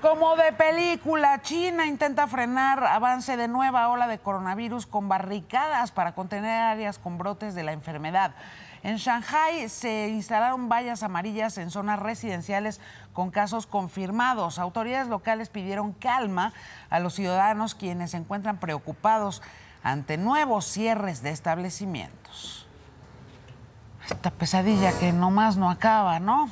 Como de película, China intenta frenar avance de nueva ola de coronavirus con barricadas para contener áreas con brotes de la enfermedad. En Shanghai se instalaron vallas amarillas en zonas residenciales con casos confirmados. Autoridades locales pidieron calma a los ciudadanos quienes se encuentran preocupados ante nuevos cierres de establecimientos. Esta pesadilla que nomás no acaba, ¿no?